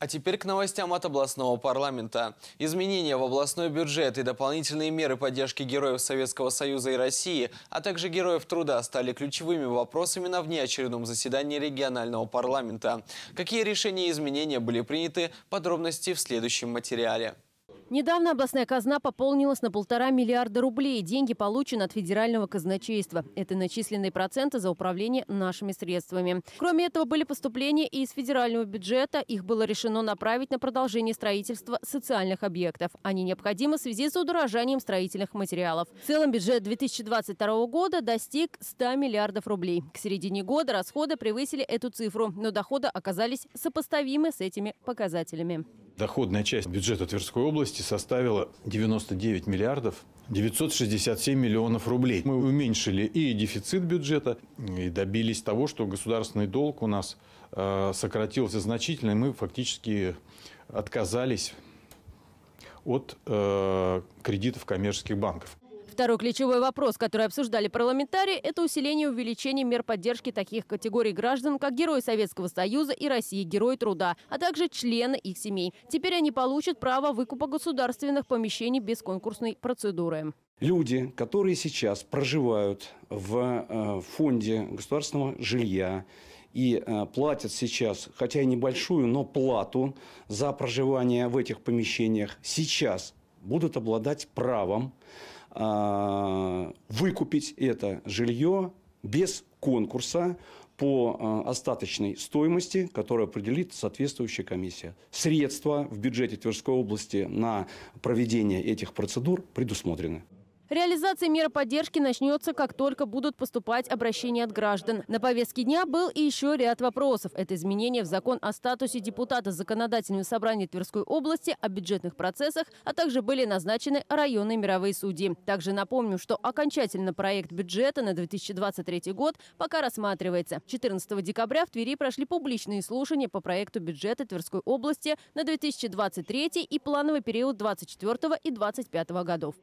А теперь к новостям от областного парламента. Изменения в областной бюджет и дополнительные меры поддержки героев Советского Союза и России, а также героев труда стали ключевыми вопросами на внеочередном заседании регионального парламента. Какие решения и изменения были приняты, подробности в следующем материале. Недавно областная казна пополнилась на полтора миллиарда рублей. Деньги получены от федерального казначейства. Это начисленные проценты за управление нашими средствами. Кроме этого, были поступления и из федерального бюджета. Их было решено направить на продолжение строительства социальных объектов. Они необходимы в связи с удорожанием строительных материалов. В целом бюджет 2022 года достиг 100 миллиардов рублей. К середине года расходы превысили эту цифру, но доходы оказались сопоставимы с этими показателями. Доходная часть бюджета Тверской области составила 99 миллиардов 967 миллионов рублей. Мы уменьшили и дефицит бюджета, и добились того, что государственный долг у нас э, сократился значительно, и мы фактически отказались от э, кредитов коммерческих банков. Второй ключевой вопрос, который обсуждали парламентарии, это усиление и увеличение мер поддержки таких категорий граждан, как Герои Советского Союза и России, Герои Труда, а также члены их семей. Теперь они получат право выкупа государственных помещений без конкурсной процедуры. Люди, которые сейчас проживают в э, фонде государственного жилья и э, платят сейчас, хотя и небольшую, но плату за проживание в этих помещениях, сейчас будут обладать правом а, выкупить это жилье без конкурса по а, остаточной стоимости, которую определит соответствующая комиссия. Средства в бюджете Тверской области на проведение этих процедур предусмотрены. Реализация меры поддержки начнется, как только будут поступать обращения от граждан. На повестке дня был и еще ряд вопросов. Это изменения в закон о статусе депутата Законодательного собрания Тверской области, о бюджетных процессах, а также были назначены районные мировые судьи. Также напомню, что окончательно проект бюджета на 2023 год пока рассматривается. 14 декабря в Твери прошли публичные слушания по проекту бюджета Тверской области на 2023 и плановый период 2024 и 2025 годов.